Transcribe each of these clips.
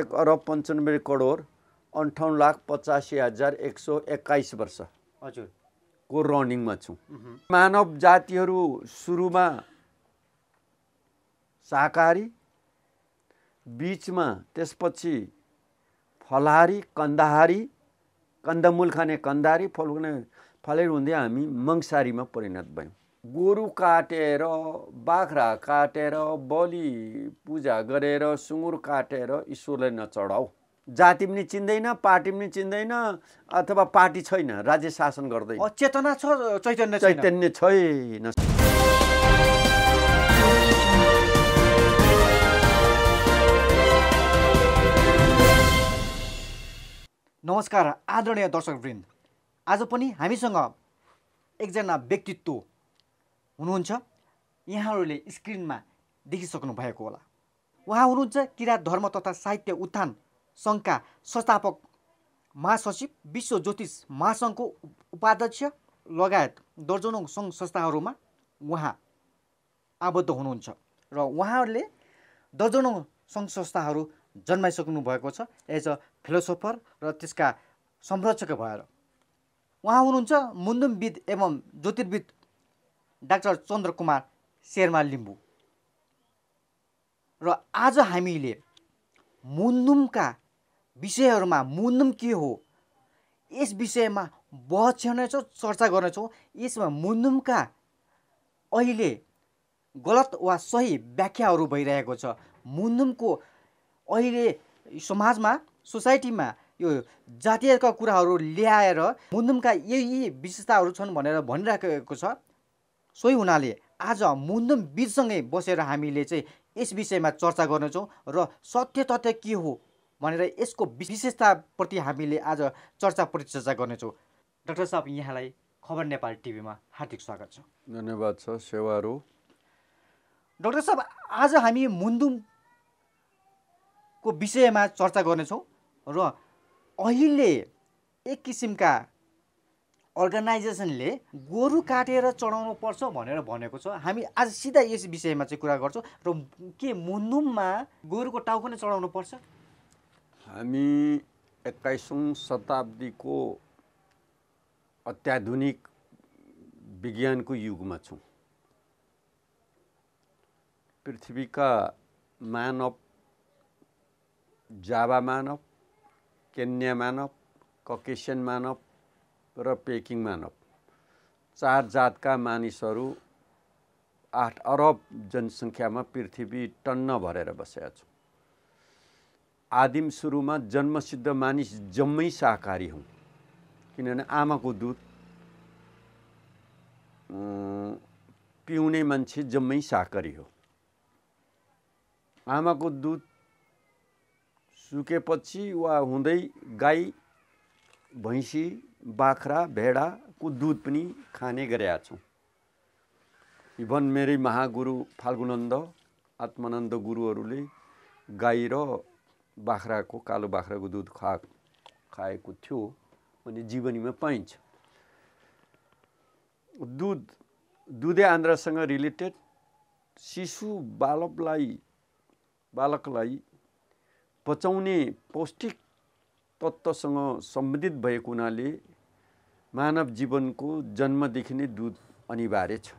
एक अरब पन्चानब्बे करोड अन्ठाउन्न लाख पचासी हजार एक सौ एक्काइस वर्ष हजुरको को रनिङमा छौँ मानव जातिहरू सुरुमा शाकाहारी बिचमा त्यसपछि फलाहारी कन्दाहारी कन्दमूल खाने कन्दाहारी फल खाने फलेर हुँदै हामी मङ्सारीमा परिणत भयौँ गोरु काटेर बाख्रा काटेर बलि पूजा गरेर सुँगुर काटेर ईश्वरलाई नचढाऊ जाति पनि चिन्दैन पार्टी पनि चिन्दैन अथवा पार्टी छैन राज्य शासन गर्दैन चेतना छ चैतन्य चैतन्य छैन नमस्कार आदरणीय दर्शकवृन्द आज पनि हामीसँग एकजना व्यक्तित्व हुनुहुन्छ यहाँहरूले स्क्रिनमा देखिसक्नु भएको होला उहाँ हुनुहुन्छ किराँत धर्म तथा साहित्य उत्थान सङ्घका संस्थापक महासचिव विश्व ज्योतिष महासङ्घको उपाध्यक्ष लगायत दर्जनौँ सङ्घ संस्थाहरूमा उहाँ आबद्ध हुनुहुन्छ र उहाँहरूले दर्जनौँ सङ्घ संस्थाहरू जन्माइसक्नु भएको छ एज अ फिलोसोफर र त्यसका संरक्षक भएर उहाँ हुनुहुन्छ मुन्दुमविद एवं ज्योतिर्विद डाक्टर चन्द्र कुमार शेर्मा लिम्बू र आज हामीले मुन्दुमका विषयहरूमा मुन्दुम के हो यस विषयमा बहुत छेर्नेछौँ चर्चा गर्नेछौँ यसमा मुन्दुमका अहिले गलत वा सही व्याख्याहरू भइरहेको छ मुन्दुमको अहिले समाजमा सोसाइटीमा यो जातीयका कुराहरू ल्याएर मुन्दुमका यही यी विशेषताहरू छन् भनेर भनिराखेको छ सोही हुनाले आज मुन्दम बिचसँगै बसेर हामीले चाहिँ यस विषयमा चर्चा गर्नेछौँ र सत्य तथ्य के हो भनेर यसको विशेषताप्रति हामीले आज चर्चा परिचर्चा गर्नेछौँ डाक्टर साहब यहाँलाई खबर नेपाल टिभीमा हार्दिक स्वागत छ धन्यवाद छ सेवाहरू डाक्टर साहब आज हामी मुन्दुमको विषयमा चर्चा गर्नेछौँ र अहिले एक किसिमका अर्गनाइजेसनले गोरु काटेर चढाउनु पर्छ भनेर भनेको छ हामी आज सिधा यस विषयमा चाहिँ कुरा गर्छौँ र के मुन्दुममा गोरुको टाउको नै चढाउनु पर्छ हामी एक्काइसौँ शताब्दीको अत्याधुनिक विज्ञानको युगमा छौँ पृथ्वीका मानव जाबा मानव केन्या मानव ककेसियन मानव र पेकिङ मानव चार जातका मानिसहरू आठ अरब जनसङ्ख्यामा पृथ्वी टन्न भरेर बसेका छौँ आदिम सुरुमा जन्मसिद्ध मानिस जम्मै शाकाहारी हुन् किनभने आमाको दुध पिउने मान्छे जम्मै शाकाहारी हो आमाको दुध सुकेपछि वा हुँदै गाई भैँसी बाख्रा भेडाको दुध पनि खाने गरेका छौँ इभन मेरै महागुरु फाल्गुनन्द आत्मानन्द गुरुहरूले गाई र बाख्राको कालो बाख्राको दुध खा खाएको थियो भने जीवनीमा पाइन्छ दुध दुधे आन्द्रासँग रिलेटेड शिशु बालकलाई बालकलाई पचाउने पौष्टिक तत्त्वसँग सम्बन्धित भएको हुनाले मानव जीवनको जन्मदेखि नै दुध अनिवार्य छ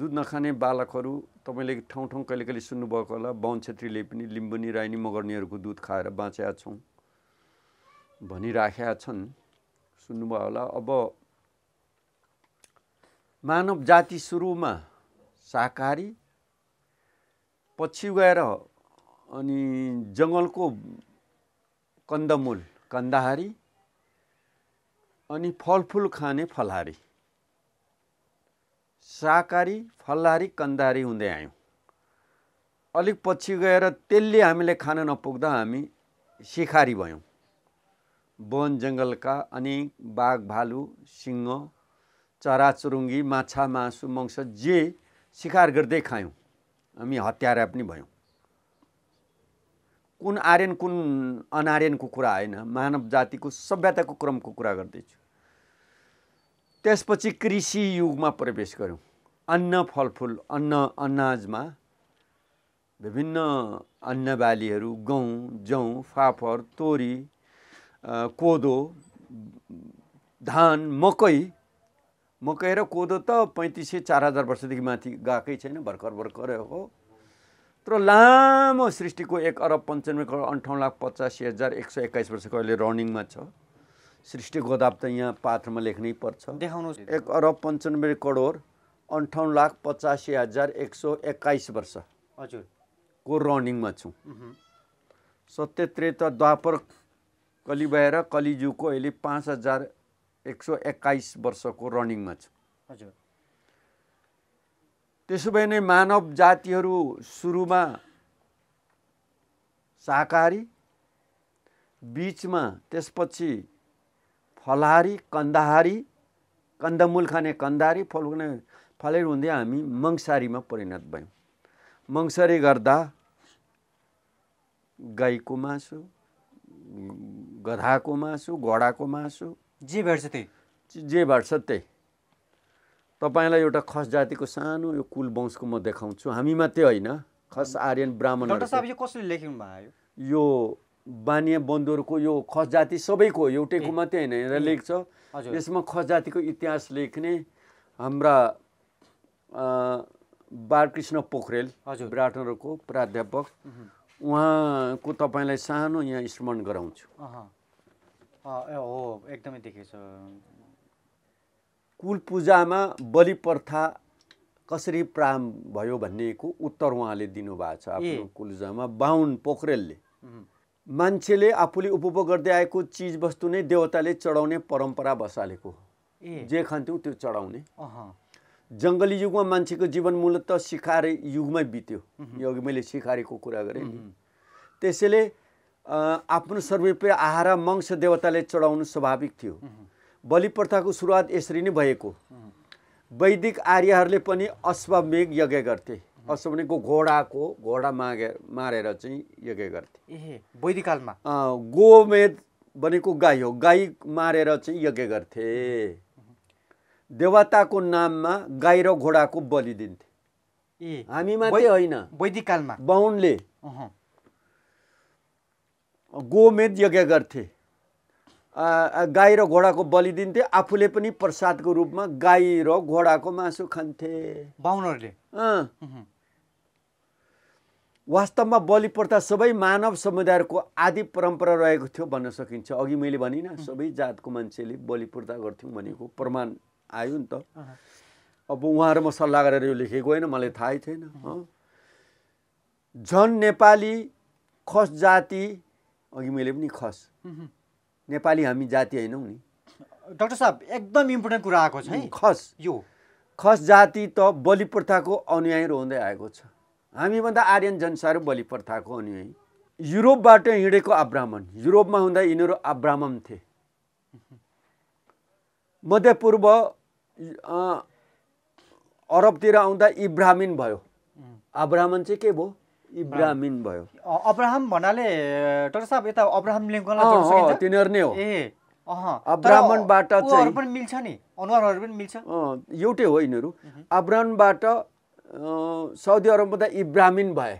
दुध नखाने बालकहरू तपाईँले ठाउँ ठाउँ कहिले कहिले सुन्नुभएको होला बाहुन छेत्रीले पनि लिम्बुनी राइनी मगर्नीहरूको दुध खाएर बाँचेका छौँ भनिराखेका छन् सुन्नुभयो होला अब मानव जाति सुरुमा शाकाहारी पछि गएर अनि जङ्गलको कन्दमूल कन्दाहारी अनि फलफुल खाने फलहारी शाकाहारी फलहारी कन्दारी हुँदै आयौँ अलिक पछि गएर त्यसले हामीले खान नपुग्दा हामी सिखारी भयौँ वन जङ्गलका अनि बाघ भालु सिंह चराचुरुङ्गी माछा मासु मङ्स जे सिकार गर्दै खायौँ हामी हत्यारा पनि भयौँ कुन आर्यन कुन अनार्यनको कुरा होइन मानव जातिको सभ्यताको क्रमको कुरा गर्दैछु त्यसपछि कृषि युगमा प्रवेश गऱ्यौँ अन्न फलफुल अन्न अनाजमा विभिन्न अन्न अन्नबालीहरू गहुँ जौ फाफर तोरी कोदो धान मकै मकै र कोदो त पैँतिस सय चार हजार वर्षदेखि माथि गएकै छैन भर्खर भर्खर हो यत्रो लामो सृष्टिको एक अरब पन्चानब्बे करोड अन्ठाउन्न लाख पचासी हजार एक सय एक्काइस वर्षको अहिले रनिङमा छ सृष्टि गोदाब त यहाँ पात्रमा लेख्नै पर्छ देखाउनु एक अरब पन्चानब्बे करोड अन्ठाउन्न लाख पचासी हजार एक सय एक्काइस वर्ष हजुर को रनिङमा छौँ सत्य त्रेता द्वापर कलि र कलिजुको अहिले पाँच हजार एक सय एक्काइस वर्षको रनिङमा छु हजुर त्यसो भए नै मानव जातिहरू सुरुमा शाकाहारी बिचमा त्यसपछि फलाहारी कन्दाहारी कन्दमूल खाने कन्दाहारी फल खाने फलेर हुँदै हामी मङ्सारीमा परिणत भयौँ मङ्सारी गर्दा गाईको मासु गधाको मासु घोडाको मासु जे भेट्छ त्यही जे भेट्छ त्यही तपाईँलाई एउटा खस जातिको सानो यो कुल वंशको म देखाउँछु हामी मात्रै होइन खस आर्यन ब्राह्मण यो कसले लेखिनु भयो यो बानिया बन्दुरको यो खस जाति सबैको एउटैको मात्रै होइन हेरेर लेख्छ यसमा खस जातिको इतिहास लेख्ने हाम्रा बालकृष्ण पोखरेल विराटनगरको प्राध्यापक उहाँको तपाईँलाई सानो यहाँ स्मरण गराउँछु हो एकदमै देखेछ कुल पूजामा बलि प्रथा कसरी प्राम भयो भन्नेको उत्तर उहाँले दिनुभएको छ आफ्नो कुलजामा बाहुन पोखरेलले मान्छेले आफूले उपभोग गर्दै आएको चिजवस्तु नै देवताले चढाउने परम्परा बसालेको जे खान्थ्यो त्यो चढाउने जङ्गली युगमा मान्छेको जीवन मूलत सिखारे युगमै बित्यो यो अघि मैले सिकारेको कुरा गरेँ त्यसैले आफ्नो सर्वोपरि आहारा मंश देवताले चढाउनु स्वाभाविक थियो बलिप्रथाको सुरुवात यसरी नै भएको वैदिक आर्यहरूले पनि अश्वमेघ यज्ञ गर्थे अश्वमेघको घोडाको घोडा मागे मारेर चाहिँ यज्ञ गर्थे वैदिक कालमा गोमेद भनेको गाई हो गाई मारेर चाहिँ यज्ञ गर्थे देवताको नाममा गाई र घोडाको बलि दिन्थे हामी मात्रै होइन वैदिक कालमा बाहुनले गोमेद यज्ञ गर्थे गाई र घोडाको बलि दिन्थे आफूले पनि प्रसादको रूपमा गाई र घोडाको मासु खान्थे बाहुनहरूले वास्तवमा बलि प्रथा सबै मानव समुदायको आदि परम्परा रहेको थियो भन्न सकिन्छ अघि मैले भनिनँ सबै जातको मान्छेले बलि प्रथा गर्थ्यौँ भनेको प्रमाण आयो नि त अब उहाँहरू म सल्लाह गरेर यो लेखेको होइन मलाई थाहै थिएन झन नेपाली खस जाति अघि मैले पनि खस नेपाली हामी जाति होइनौँ नि डक्टर साहब एकदम इम्पोर्टेन्ट कुरा आएको छ है खस यो खस जाति त बलि प्रथाको अनुयायी रहँदै आएको छ हामीभन्दा आर्यन जनसाहरू बलि प्रथाको अनुयायी युरोपबाट हिँडेको आब्राह्मण युरोपमा हुँदा यिनीहरू आब्राह्मण थिए मध्यपूर्व अरबतिर आउँदा इब्राहिम भयो आब्राह्मण चाहिँ के भयो इब्राहिम भयो अब्राहम भन्नाले डाक्टर साहब यता अब्राहम लिङ्कनलाई तिनीहरू नै हो ए अब्राह्मणबाट चाहिँ पनि मिल्छ नि अनुहारहरू पनि मिल्छ एउटै हो यिनीहरू अब्राह्मणबाट साउदी अरबमा त इब्राहिम भए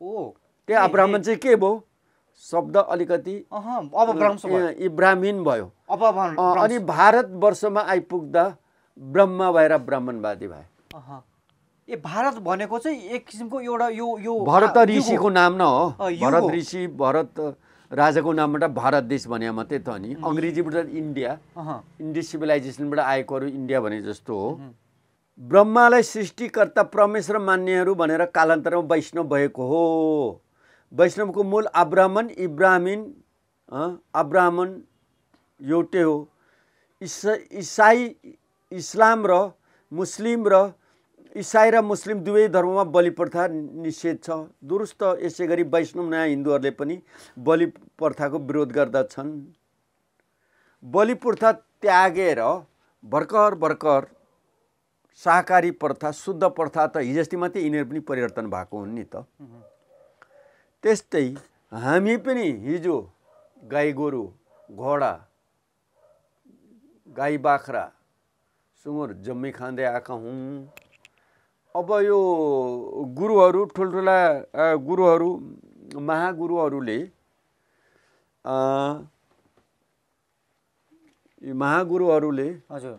ओ त्यही अब्राह्मण चाहिँ के भयो शब्द अलिकति इब्राहिम भयो अनि भारतवर्षमा आइपुग्दा ब्रह्म भएर ब्राह्मणवादी भए ए भारत भनेको चाहिँ एक किसिमको एउटा यो यो भरत ऋषिको नाम न हो भरत ऋषि भरत राजाको नामबाट भारत देश भने मात्रै त नि अङ्ग्रेजीबाट इन्डिया इन्डियन सिभिलाइजेसनबाट आएकोहरू इन्डिया भने जस्तो हो ब्रह्मालाई सृष्टिकर्ता परमेश्वर मान्नेहरू भनेर कालान्तरमा वैष्णव भएको हो वैष्णवको मूल आब्राह्मण इब्राहिम अब्राह्मण एउटै हो इस इसाई इस्लाम र मुस्लिम र इसाई र मुस्लिम दुवै धर्ममा बलि प्रथा निषेध छ दुरुस्त यसै गरी वैष्णव नयाँ हिन्दूहरूले पनि बलि प्रथाको विरोध गर्दछन् बलि प्रथा त्यागेर भर्खर भर्खर शाकाहारी प्रथा शुद्ध प्रथा त हिजस्ती मात्रै यिनीहरू पनि परिवर्तन भएको हुन् नि त त्यस्तै हामी पनि हिजो गाई गोरु घोडा गाई बाख्रा सुँगुर जम्मी खाँदै आएका हौँ अब यो गुरुहरू ठुल्ठुला गुरुहरू महागुरुहरूले महागुरुहरूले हजुर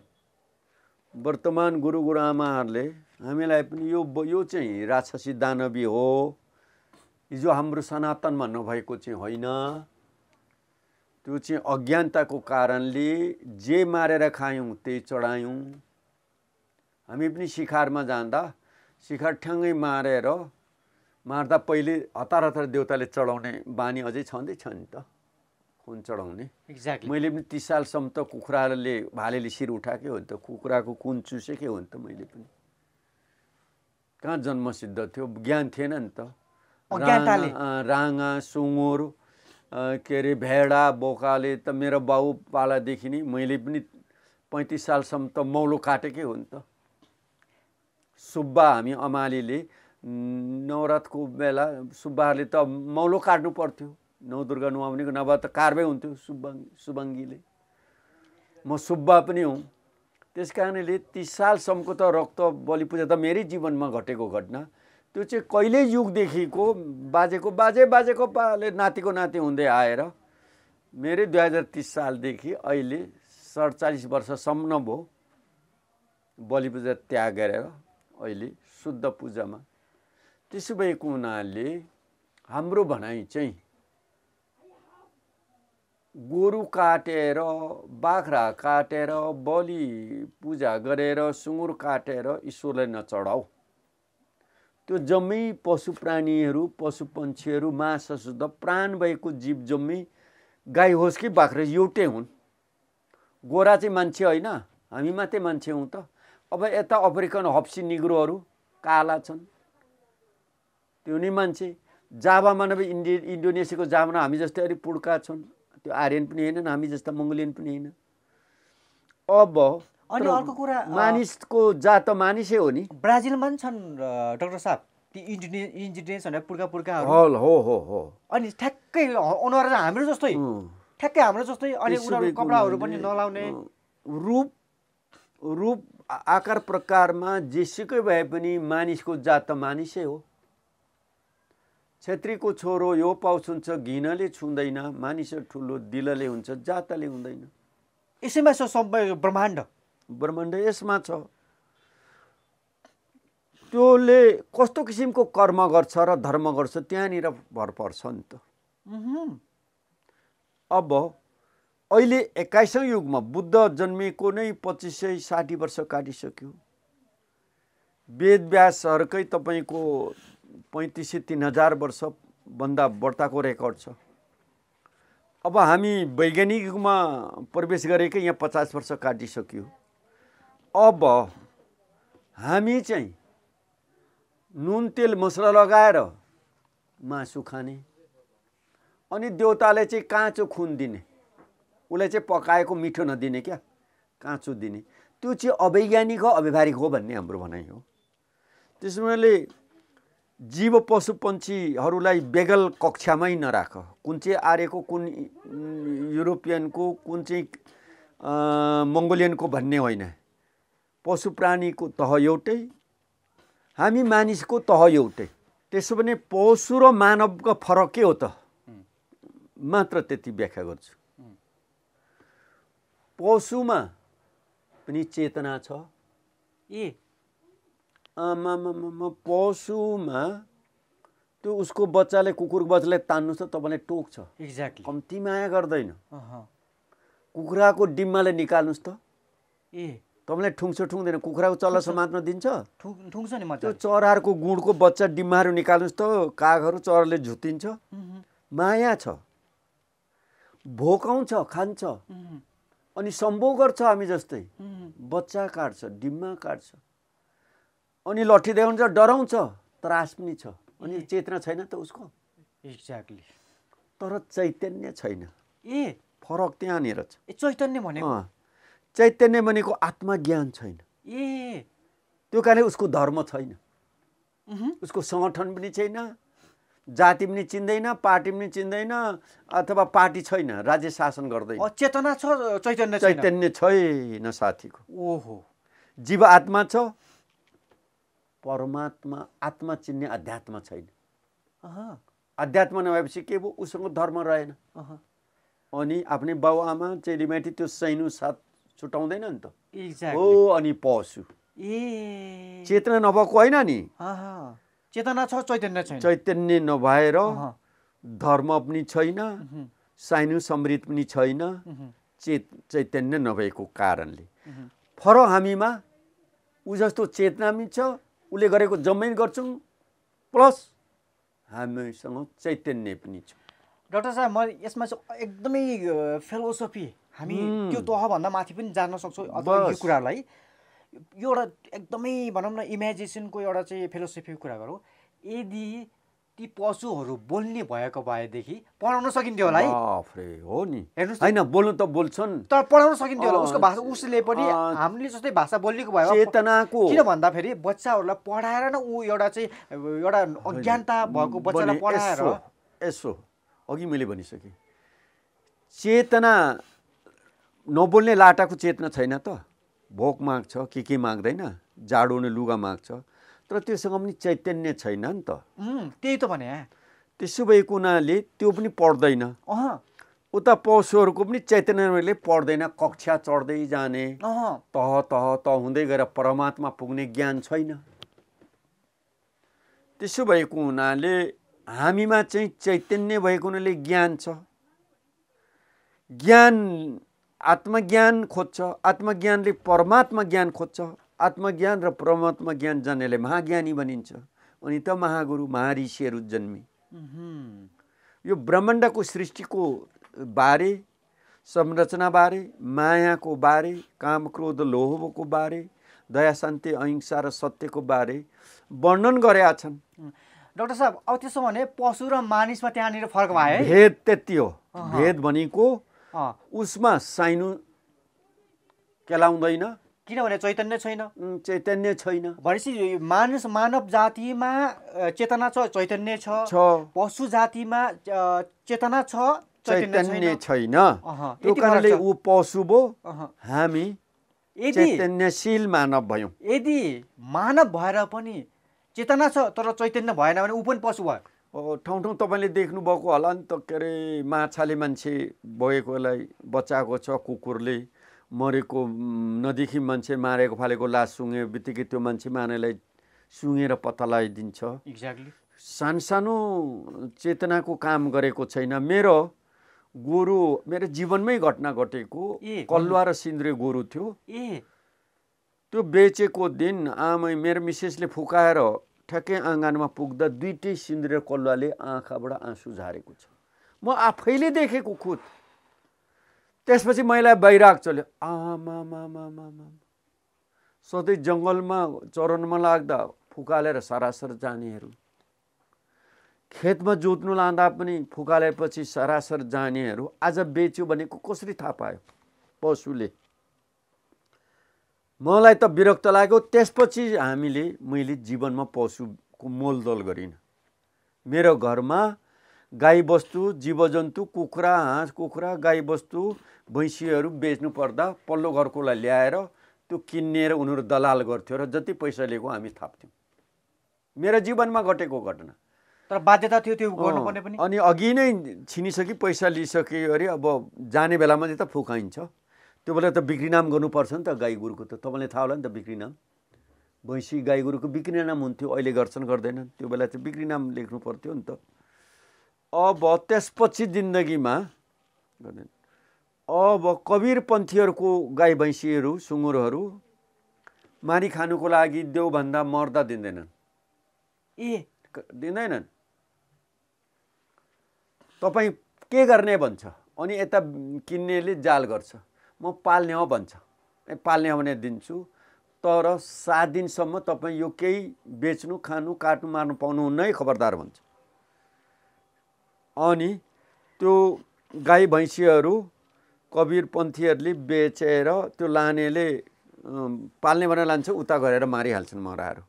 वर्तमान गुरु गुरुआमाहरूले हामीलाई पनि यो यो चाहिँ राक्षसी दानवी हो हिजो हाम्रो सनातनमा नभएको चाहिँ होइन त्यो चाहिँ अज्ञानताको कारणले जे मारेर खायौँ त्यही चढायौँ हामी पनि शिखारमा जाँदा शिखर ठ्याङ्गै मारेर मार्दा पहिले हतार हतार देउताले चढाउने बानी अझै छँदैछ नि त खुन चढाउने exactly. मैले पनि तिस सालसम्म त कुखुराले भालेले शिर उठाएकै हो नि त कुखुराको कुन चुसेकै हो नि त मैले पनि कहाँ जन्मसिद्ध थियो ज्ञान थिएन नि त राँगा सुँगुर के अरे भेडा बोकाले त मेरो बाउ पालादेखि नै मैले पनि पैँतिस सालसम्म त मौलो काटेकै हो नि त सुब्बा हामी अमालीले नवरातको बेला सुब्बाहरूले त मौलो काट्नु पर्थ्यो दुर्गा नुहाउनेको नभए त कार्बै हुन्थ्यो सुब्बाङ्गी सुबाङ्गीले म सुब्बा पनि हुँ त्यस कारणले तिस सालसम्मको त रक्त बलिपूजा त मेरै जीवनमा घटेको घटना त्यो चाहिँ कहिल्यै युगदेखिको बाजेको बाजे बाजेको पाले नातिको नाति हुँदै आएर मेरै दुई हजार तिस सालदेखि अहिले सडचालिस वर्षसम्म भयो बलिपूजा त्याग गरेर अहिले शुद्ध पूजामा त्यसो भएको हुनाले हाम्रो भनाइ चाहिँ गोरु काटेर बाख्रा काटेर बलि पूजा गरेर सुँगुर काटेर ईश्वरलाई नचढाऊ त्यो जम्मै पशु प्राणीहरू पशु पक्षीहरू शुद्ध प्राण भएको जीव जम्मै गाई होस् कि बाख्रा एउटै हुन् गोरा चाहिँ मान्छे होइन हामी मात्रै मान्छे हौँ त अब यता अफ्रिकन हप्सी निग्रोहरू काला छन् त्यो नि मान्छे जाबामा नभए इन्डि इन्डोनेसियाको जाभामा हामी जस्तै अलिक पुड्का छन् त्यो आर्यन पनि होइनन् हामी जस्ता मङ्गोलियन पनि होइन अब अनि अर्को कुरा मानिसको जात त मानिसै हो नि ब्राजिलमा पनि छन् डाक्टर साहब ती इन्डिने इन्जिनियर्सहरू पुर्खा पुर्खा हो हो हो अनि ठ्याक्कै अनुहार हाम्रो जस्तै ठ्याक्कै हाम्रो जस्तै अनि उनीहरू कपडाहरू पनि नलाउने रूप रूप आकार प्रकारमा जेसुकै भए पनि मानिसको जात त मानिसै हो छेत्रीको छोरो यो पाउस हुन्छ घिनले छुँदैन मानिस ठुलो दिलले हुन्छ जातले हुँदैन यसैमा छ सबै ब्रह्माण्ड ब्रह्माण्ड यसमा छ त्योले कस्तो किसिमको कर्म गर्छ र धर्म गर्छ त्यहाँनिर भर पर्छ नि त अब अहिले एक्काइसौँ युगमा बुद्ध जन्मिएको नै पच्चिस सय साठी वर्ष काटिसक्यो वेद व्यासहरूकै तपाईँको पैँतिस सय तिन हजार वर्षभन्दा बढ्ताको रेकर्ड छ अब हामी वैज्ञानिक युगमा प्रवेश गरेकै यहाँ पचास वर्ष काटिसक्यो अब हामी चाहिँ नुन तेल मसला लगाएर मासु खाने अनि देउताले चाहिँ काँचो खुन दिने उसलाई चाहिँ पकाएको मिठो नदिने क्या काँचो दिने त्यो चाहिँ अवैज्ञानिक हो अव्यवहारिक हो भन्ने हाम्रो भनाइ हो त्यसमाले जीव पशु पन्छीहरूलाई बेगल कक्षामै नराख कुन चाहिँ आर्यको कुन युरोपियनको कुन चाहिँ मङ्गोलियनको भन्ने होइन पशु प्राणीको तह एउटै हामी मानिसको तह एउटै त्यसो भने पशु र मानवको फरक के हो त मात्र त्यति व्याख्या गर्छु पशुमा पनि चेतना छ ए आमामा पशुमा त्यो उसको बच्चाले कुकुरको बच्चाले तान्नु छ तपाईँलाई टोक छ एक्ज्याक्टली कम्ती माया गर्दैन कुखुराको डिम्माले निकाल्नुहोस् त ए तपाईँलाई ठुङ्छ ठुङ्दैन कुखुराको चल्ला समात्न दिन्छ ठुङ्छ नि त्यो चराहरूको गुँडको बच्चा डिम्माहरू निकाल्नुहोस् त कागहरू चराले झुतिन्छ माया छ भोकाउँछ खान्छ अनि सम्भव गर्छ हामी जस्तै बच्चा काट्छ डिम्मा काट्छ अनि लट्ठी देखाउँछ डराउँछ त्रास पनि छ अनि चेतना छैन त उसको एक्ज्याक्टली तर चैतन्य छैन ए फरक त्यहाँनिर छ ए चैतन्य भनेको चैतन्य भनेको आत्मा ज्ञान छैन ए त्यो कारणले उसको धर्म छैन उसको सङ्गठन पनि छैन जाति पनि चिन्दैन पार्टी पनि चिन्दैन अथवा पार्टी छैन राज्य शासन गर्दैन चेतना छ चैतन्य चैतन्य छैन साथीको ओहो जीव आत्मा छ परमात्मा आत्मा चिन्ने अध्यात्म छैन अध्यात्म नभएपछि के भयो उसँग धर्म रहेन अनि आफ्नै बाउ आमा चेलीमाटी त्यो सैनु साथ छुटाउँदैन नि त हो अनि पशु ए चेतना नभएको होइन नि चेतना छ चैतन्य छैन चैतन्य नभएर धर्म पनि छैन साइनु समृद्ध पनि छैन चेत चैतन्य नभएको कारणले फर हामीमा ऊ जस्तो चेतना पनि छ उसले गरेको जम्मै गर्छौँ प्लस हामीसँग चैतन्य पनि छ डक्टर साहब म यसमा चाहिँ एकदमै फिलोसफी हामी त्यो तहभन्दा माथि पनि जान सक्छौँ अथवा यो कुरालाई यो एउटा एकदमै भनौँ न इमेजिनेसनको एउटा चाहिँ फिलोसफीको कुरा गरौँ यदि ती पशुहरू बोल्ने भएको भएदेखि पढाउन सकिन्थ्यो होला है हो नि हेर्नुहोस् होइन बोल्नु त बोल्छन् तर पढाउन सकिन्थ्यो होला उसको भाषा उसले पनि हामीले जस्तै भाषा बोलेको भयो चेतनाको किन भन्दाखेरि बच्चाहरूलाई पढाएर न ऊ एउटा चाहिँ एउटा अज्ञानता भएको बच्चालाई पढाएर यसो अघि मैले भनिसकेँ चेतना नबोल्ने लाटाको चेतना छैन त भोक माग्छ के के माग्दैन जाडो हुने लुगा माग्छ तर त्योसँग पनि चैतन्य छैन नि त त्यही त भने त्यसो भएको हुनाले त्यो पनि पढ्दैन उता पशुहरूको पनि चैतन्यले पढ्दैन कक्षा चढ्दै जाने तह तह तह हुँदै गएर परमात्मा पुग्ने ज्ञान छैन त्यसो भएको हुनाले हामीमा चाहिँ चैतन्य भएको हुनाले ज्ञान छ ज्ञान आत्मज्ञान खोज्छ आत्मज्ञानले परमात्मा ज्ञान खोज्छ आत्मज्ञान र परमात्मा ज्ञान जान्नेले महाज्ञानी भनिन्छ अनि त महागुरु महाऋषिहरू जन्मे यो ब्रह्माण्डको सृष्टिको बारे संरचना बारे मायाको बारे काम क्रोध लोभको बारे दया शान्ति अहिंसा र सत्यको बारे वर्णन गरेका छन् डक्टर साहब अब त्यसो भने पशु र मानिसमा त्यहाँनिर फरक भयो भेद त्यति हो भेद भनेको उसमा साइनु केलाउँदैन किनभने चैतन्य छैन चैतन्य छैन भनेपछि मानिस मानव जातिमा चेतना छ चैतन्य छ पशु जातिमा चेतना छ चैतन्य छैन त्यो कारणले ऊ पशु भो हामी चैतन्यशील मानव भयौँ यदि मानव भएर पनि चेतना छ तर चैतन्य भएन भने ऊ पनि पशु भयो ठाउँ ठाउँ तपाईँले देख्नुभएको होला नि त के अरे माछाले मान्छे बगेकोलाई बचाएको छ कुकुरले मरेको नदेखि मान्छे मारेको फालेको लास सुँगे बित्तिकै त्यो मान्छे मार्नेलाई सुँगेर पत्ता लगाइदिन्छ एक्ज्याक्टली सानसानो चेतनाको काम गरेको छैन मेरो गोरु मेरो जीवनमै घटना घटेको कलुवा र सिन्द्रे गोरु थियो ए त्यो बेचेको दिन आमै मेरो मिसेसले फुकाएर ठ्याक्कै आँगनमा पुग्दा दुइटै सिन्द्रिय कलुवाले आँखाबाट आँसु झारेको छ म आफैले देखेको खुद त्यसपछि मलाई बैराग चल्यो आमामामामा सधैँ जङ्गलमा चरनमा लाग्दा फुकालेर सरासर जानेहरू खेतमा जोत्नु लाँदा पनि फुकालेपछि सरासर जानेहरू आज बेच्यो भनेको कसरी थाहा पायो पशुले मलाई त विरक्त लाग्यो त्यसपछि हामीले मैले जीवनमा पशुको मोलदल गरिनँ मेरो घरमा गाईबस्तु जीवजन्तु कुखुरा हाँस कुखुरा गाईबस्तु भैँसीहरू बेच्नु पर्दा पल्लो घरकोलाई ल्याएर त्यो किन्ने उनीहरू दलाल गर्थ्यो र जति पैसा लिएको हामी थाप्थ्यौँ मेरो जीवनमा घटेको घटना तर बाध्यता थियो त्यो गर्नुपर्ने पनि अनि अघि नै छिनिसके पैसा लिइसक्यो अरे अब जाने बेलामा चाहिँ त फुकाइन्छ त्यो बेला त बिक्री नाम गर्नुपर्छ नि त गाई गोरुको त तपाईँलाई थाहा होला नि त बिक्री नाम भैँसी गाई गोरुको बिक्री नाम हुन्थ्यो अहिले गर्छन् गर्दैनन् त्यो बेला चाहिँ बिक्री नाम लेख्नु पर्थ्यो नि त अब त्यसपछि जिन्दगीमा गर्दैन अब कवीरपन्थीहरूको गाई भैँसीहरू सुँगुरहरू मारी खानुको लागि देउभन्दा मर्दा दिँदैनन् ए दिँदैनन् तपाईँ के गर्ने भन्छ अनि यता किन्नेले जाल गर्छ म पाल्ने हो भन्छ ए पाल्ने हो भने दिन्छु तर सात दिनसम्म तपाईँ यो केही बेच्नु खानु काट्नु मार्नु पाउनुहुन्न है खबरदार भन्छ अनि त्यो गाई भैँसीहरू कवीरपन्थीहरूले बेचेर त्यो लानेले पाल्ने भनेर लान्छ उता गरेर मारिहाल्छन् मराहरू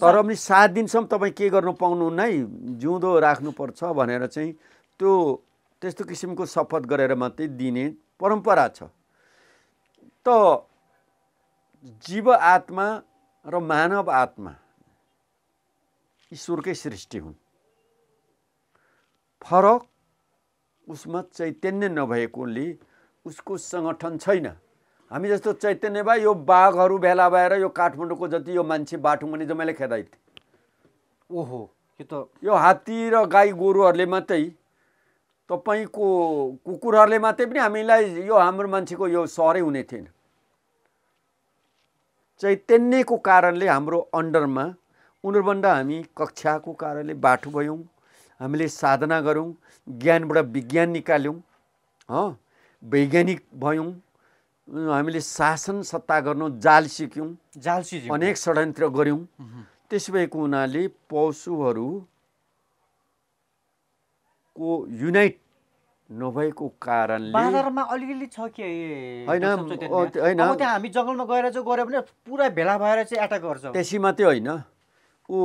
तर पनि सात दिनसम्म तपाईँ के गर्नु पाउनुहुन्न है जिउँदो राख्नुपर्छ भनेर चाहिँ त्यो त्यस्तो किसिमको शपथ गरेर मात्रै दिने परम्परा छ त जीव आत्मा र मानव आत्मा ईश्वरकै सृष्टि हुन् फरक उसमा चैतन्य नभएकोले उसको सङ्गठन छैन हामी जस्तो चैतन्य भए यो बाघहरू भेला भएर यो काठमाडौँको जति यो मान्छे बाटो भने जमाइले खेदाइ ओहो यो त यो हात्ती र गाई गोरुहरूले मात्रै तपाईँको कुकुरहरूले मात्रै पनि हामीलाई यो हाम्रो मान्छेको यो सहरै हुने थिएन चैतन्यको कारणले हाम्रो अन्डरमा उनीहरूभन्दा हामी कक्षाको कारणले बाठो भयौँ हामीले साधना गऱ्यौँ ज्ञानबाट विज्ञान निकाल्यौँ ह वैज्ञानिक भयौँ हामीले शासन सत्ता गर्नु जाल सिक्यौँ जाल सिक्यौँ अनेक षड्यन्त्र गऱ्यौँ त्यसो भएको हुनाले पशुहरू को युनाइट नभएको कारणले बाँदरमा अलिअलि छ होइन हामी जङ्गलमा गएर चाहिँ गऱ्यो भने पुरा भेला भएर चाहिँ एट्याक गर्छ त्यसै मात्रै होइन ऊ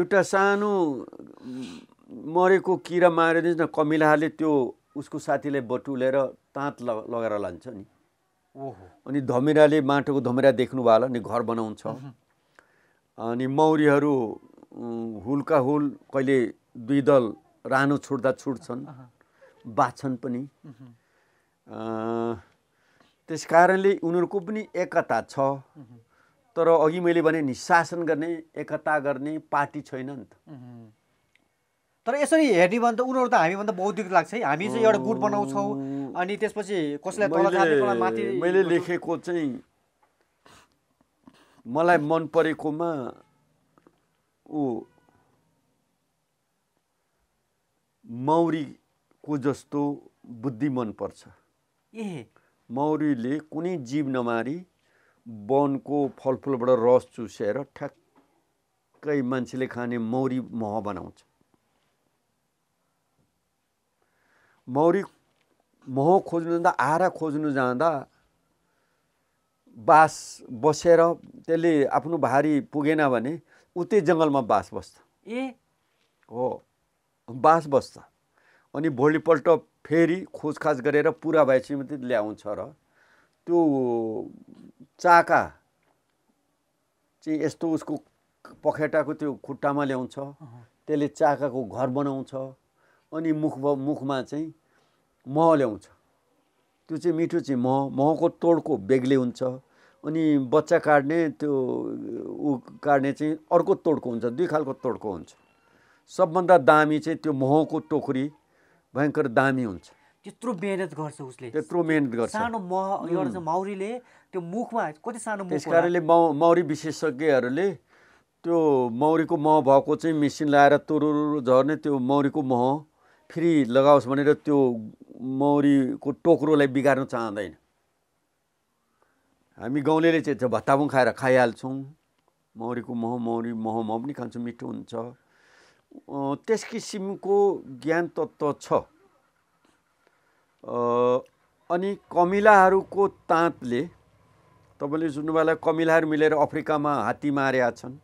एउटा सानो मरेको किरा मारिदिन्छ न कमिलाहरूले त्यो उसको साथीलाई बटुलेर ताँत लगाएर लान्छ नि ओहो अनि धमिराले माटोको धमिरा देख्नुभयो होला नि घर बनाउँछ अनि मौरीहरू हुलका हुल कहिले दुई दल रानो छुट्दा छुट्छन् बाँच्छन् पनि त्यस कारणले उनीहरूको पनि एकता छ तर अघि मैले भने नि शासन गर्ने एकता गर्ने पार्टी छैन नि त तर यसरी हेर्ने भने त उनीहरू त हामीभन्दा बौद्धिक लाग्छ है हामी चाहिँ एउटा गुट बनाउँछौँ अनि त्यसपछि कसैलाई मैले लेखेको चाहिँ मलाई मन परेकोमा ऊ मौरीको जस्तो बुद्धि मनपर्छ ए मौरीले कुनै जीव नमारी वनको फलफुलबाट रस चुसेर ठ्याक्कै मान्छेले खाने मौरी मह बनाउँछ मौरी मह खोज्नु जाँदा आहारा खोज्नु जाँदा बास बसेर त्यसले आफ्नो भारी पुगेन भने उतै जङ्गलमा बास बस्छ ए हो बास बस्छ अनि भोलिपल्ट फेरि खोजखाज गरेर पुरा भएपछि मात्रै ल्याउँछ र त्यो चाका चाहिँ यस्तो उसको पखेटाको त्यो खुट्टामा ल्याउँछ त्यसले चाकाको घर बनाउँछ अनि मुख मुखमा चाहिँ मह ल्याउँछ त्यो चाहिँ मिठो चाहिँ मह महको तोडको बेग्लै हुन्छ अनि बच्चा काट्ने त्यो ऊ काट्ने चाहिँ अर्को तोडको हुन्छ दुई खालको तोडको हुन्छ सबभन्दा दामी चाहिँ त्यो महको टोकरी भयङ्कर दामी हुन्छ त्यत्रो मेहनत गर्छ उसले त्यत्रो मेहनत गर्छ सानो मह एउटा माउरीले त्यो मुखमा कति सानो त्यस कारणले मौरी विशेषज्ञहरूले त्यो मौरीको मह भएको चाहिँ मेसिन लगाएर तुरुरु झर्ने त्यो मौरीको मह फेरि लगाओस् भनेर त्यो मौरीको टोक्रोलाई बिगार्न चाहँदैन हामी गाउँले चाहिँ भत्ताबुङ खाएर खाइहाल्छौँ मौरीको मह मौरी मह मह पनि खान्छौँ मिठो हुन्छ त्यस किसिमको ज्ञान तत्त्व छ अनि कमिलाहरूको ताँतले तपाईँले सुन्नुभयो कमिलाहरू मिलेर अफ्रिकामा हात्ती मारेका छन्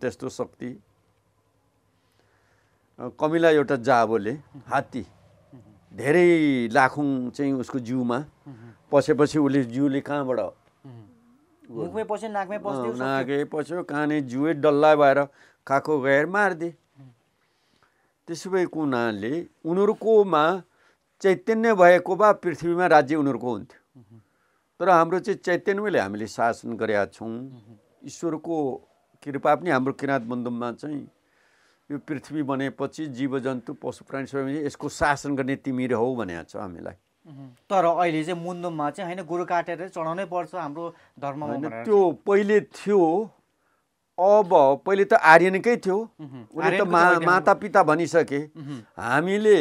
त्यस्तो शक्ति कमिला एउटा जाबोले हात्ती धेरै लाखौँ चाहिँ उसको जिउमा पसेपछि उसले जिउले कहाँबाट नाकै पस्यो कानै जिउ डल्ला भएर काको गएर मारिदिए त्यसो भए हुनाले उनीहरूकोमा चैतन्य भएको वा पृथ्वीमा राज्य उनीहरूको हुन्थ्यो तर हाम्रो चाहिँ चैतन्यले हामीले शासन गरेका छौँ ईश्वरको कृपा पनि हाम्रो किराँत मुन्दुममा चाहिँ यो पृथ्वी बनेपछि जीवजन्तु पशु प्राणी सबै यसको शासन गर्ने तिमी हौ भनेको छ हामीलाई तर अहिले चाहिँ मुन्दुममा चाहिँ होइन गुरु काटेर चढाउनै पर्छ हाम्रो धर्म त्यो पहिले थियो अब पहिले त आर्यनकै थियो उसले त मा माता पिता भनिसके हामीले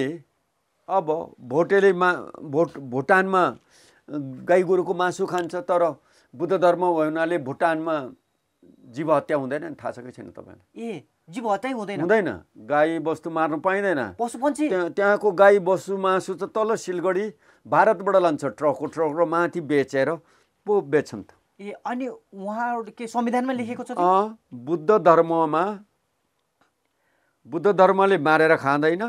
अब भोटेले मा भोट भुटानमा गाई गोरुको मासु खान्छ तर बुद्ध धर्म भयो हुनाले भुटानमा जीव हत्या हुँदैन नि थाहा छ कि छैन तपाईँलाई ए जीव हत्या हुँदैन हुँदैन गाई बस्तु मार्नु पाइँदैन पशु पक्षी त्यहाँको गाई बस्तु मासु त तल सिलगढी भारतबाट लान्छ ट्रकको ट्रक र माथि बेचेर पो बेच्छन् त अनि उहाँहरू के संविधानमा लेखेको छ बुद्ध धर्ममा बुद्ध धर्मले मारेर खाँदैन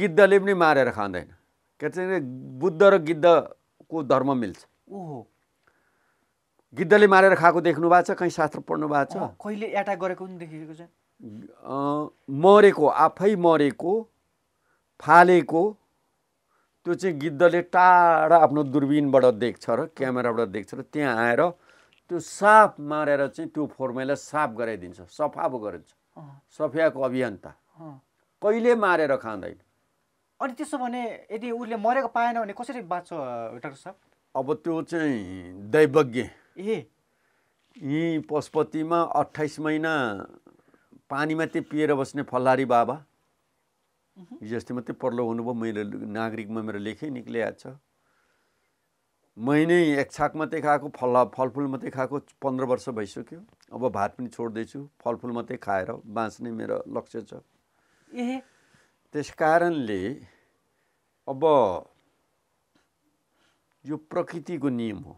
गिद्धले पनि मारेर खाँदैन के चाहिँ बुद्ध र गिद्धको धर्म मिल्छ ओहो गिद्धले मारेर खाएको देख्नु भएको छ कहीँ शास्त्र पढ्नु भएको छ कहिले एट्याक गरेको पनि देखेको छ मरेको आफै मरेको फालेको त्यो चाहिँ गिद्धले टाढा आफ्नो दुर्बिनबाट देख्छ र क्यामेराबाट देख्छ र त्यहाँ आएर त्यो साफ मारेर चाहिँ त्यो फोर्मेलाई साफ गराइदिन्छ सफा पो गरिन्छ सफियाको अभियन्ता कहिले मारेर खाँदैन अनि त्यसो भने यदि उसले मरेको पाएन भने कसरी बाँच्छ डाक्टर साहब अब त्यो चाहिँ दैवज्ञ ए यी पशुपतिमा अठाइस महिना पानीमा त्यो पिएर बस्ने फल्लारी बाबा हिजो अस्ति मात्रै पर्लो हुनुभयो मैले नागरिकमा मेरो लेखै निक्लिहाल्छ मै नै एक छाक मात्रै खाएको फल फलफुल मात्रै खाएको पन्ध्र वर्ष भइसक्यो अब भात पनि छोड्दैछु फलफुल मात्रै खाएर बाँच्ने मेरो लक्ष्य छ त्यस कारणले अब यो प्रकृतिको नियम हो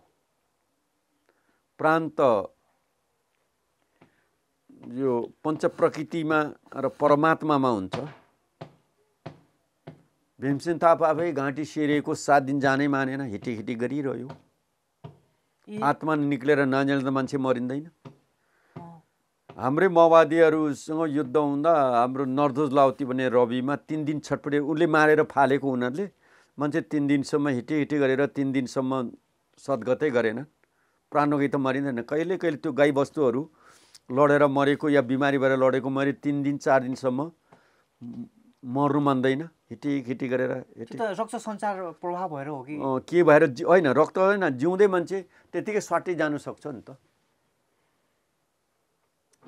प्रान्त यो पञ्च प्रकृतिमा र परमात्मामा हुन्छ भीमसेन थापा आफै घाँटी सेरिएको सात दिन जानै मानेन हिटी हिटी गरिरह्यो आत्मा निक्लेर नजाने त मान्छे मरिँदैन हाम्रै माओवादीहरूसँग युद्ध हुँदा हाम्रो नर्दोज लाउती भन्ने रविमा तिन दिन छटपटे उसले मारेर फालेको उनीहरूले मान्छे तिन दिनसम्म हिटी हिटी गरेर तिन दिनसम्म सद्गतै गरेन प्राणोगी त मरिँदैन कहिले कहिले त्यो गाईबस्तुहरू लडेर मरेको या बिमारी भएर लडेको मरे तिन दिन चार दिनसम्म मर्नु मान्दैन हिटी खिटी गरेर रक्त सञ्चार प्रभाव भएर हो कि के भएर होइन रक्त होइन जिउँदै मान्छे त्यतिकै स्वाटी जानु सक्छ नि त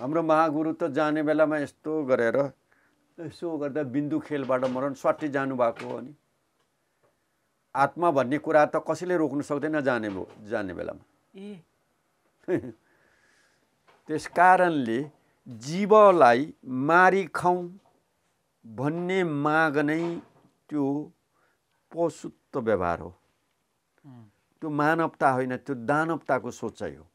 हाम्रो महागुरु त जाने बेलामा यस्तो गरेर यसो गर्दा बिन्दु खेलबाट मरण स्वाटी जानुभएको हो नि आत्मा भन्ने कुरा त कसैले रोक्नु सक्दैन जाने भयो जाने बेलामा त्यस कारणले जीवलाई मारी खाउँ भन्ने माग नै त्यो पशुत्व व्यवहार हो त्यो मानवता होइन त्यो दानवताको सोचाइ हो